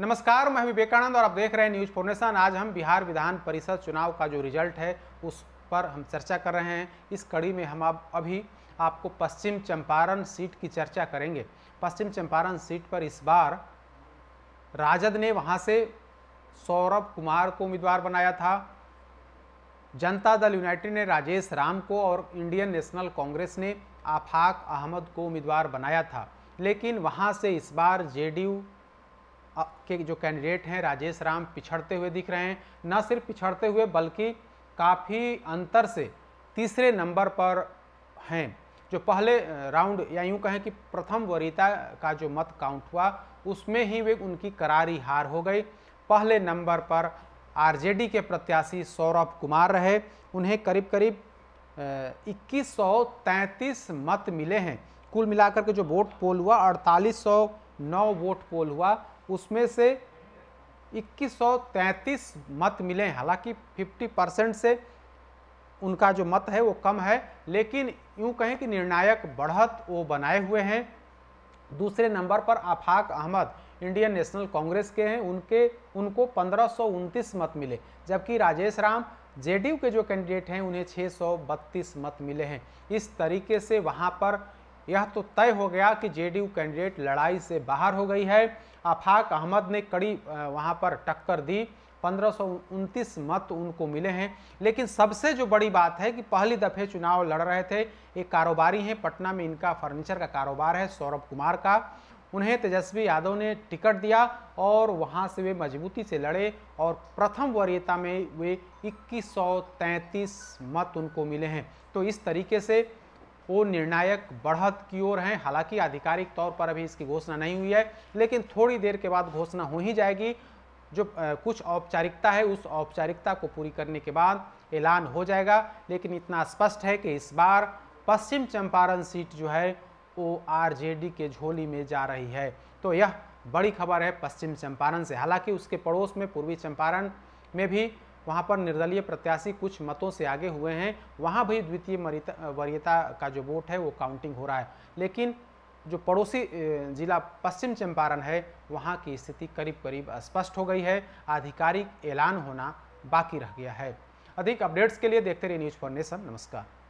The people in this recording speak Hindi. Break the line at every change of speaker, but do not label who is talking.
नमस्कार मैं विवेकानंद और आप देख रहे हैं न्यूज फोर्नेशन आज हम बिहार विधान परिषद चुनाव का जो रिजल्ट है उस पर हम चर्चा कर रहे हैं इस कड़ी में हम अब अभी आपको पश्चिम चंपारण सीट की चर्चा करेंगे पश्चिम चंपारण सीट पर इस बार राजद ने वहां से सौरभ कुमार को उम्मीदवार बनाया था जनता दल यूनाइटेड ने राजेश राम को और इंडियन नेशनल कांग्रेस ने आफाक अहमद को उम्मीदवार बनाया था लेकिन वहां से इस बार जेडीयू के जो कैंडिडेट हैं राजेश राम पिछड़ते हुए दिख रहे हैं न सिर्फ पिछड़ते हुए बल्कि काफ़ी अंतर से तीसरे नंबर पर हैं जो पहले राउंड या यूं कहें कि प्रथम वरीता का जो मत काउंट हुआ उसमें ही वे उनकी करारी हार हो गई पहले नंबर पर आरजेडी के प्रत्याशी सौरभ कुमार रहे उन्हें करीब करीब इक्कीस मत मिले हैं कुल मिलाकर के जो वोट पोल हुआ अड़तालीस नौ वोट पोल हुआ उसमें से 2133 मत मिले हालांकि 50 परसेंट से उनका जो मत है वो कम है लेकिन यूं कहें कि निर्णायक बढ़त वो बनाए हुए हैं दूसरे नंबर पर Afaq Ahmad Indian National Congress के हैं उनके उनको पंद्रह मत मिले जबकि राजेश राम जेडीयू के जो कैंडिडेट हैं उन्हें 632 मत मिले हैं इस तरीके से वहाँ पर यह तो तय हो गया कि जेडीयू कैंडिडेट लड़ाई से बाहर हो गई है आफाक अहमद ने कड़ी वहाँ पर टक्कर दी पंद्रह मत उनको मिले हैं लेकिन सबसे जो बड़ी बात है कि पहली दफ़े चुनाव लड़ रहे थे एक कारोबारी हैं पटना में इनका फर्नीचर का कारोबार है सौरभ कुमार का उन्हें तेजस्वी यादव ने टिकट दिया और वहां से वे मजबूती से लड़े और प्रथम वरीयता में वे 2133 मत उनको मिले हैं तो इस तरीके से वो निर्णायक बढ़त की ओर हैं हालांकि आधिकारिक तौर पर अभी इसकी घोषणा नहीं हुई है लेकिन थोड़ी देर के बाद घोषणा हो ही जाएगी जो कुछ औपचारिकता है उस औपचारिकता को पूरी करने के बाद ऐलान हो जाएगा लेकिन इतना स्पष्ट है कि इस बार पश्चिम चंपारण सीट जो है वो आर के झोली में जा रही है तो यह बड़ी खबर है पश्चिम चंपारण से हालांकि उसके पड़ोस में पूर्वी चंपारण में भी वहाँ पर निर्दलीय प्रत्याशी कुछ मतों से आगे हुए हैं वहाँ भी द्वितीय वरीयता का जो वोट है वो काउंटिंग हो रहा है लेकिन जो पड़ोसी जिला पश्चिम चंपारण है वहाँ की स्थिति करीब करीब स्पष्ट हो गई है आधिकारिक ऐलान होना बाकी रह गया है अधिक अपडेट्स के लिए देखते रहिए न्यूज़ फॉर नेशन नमस्कार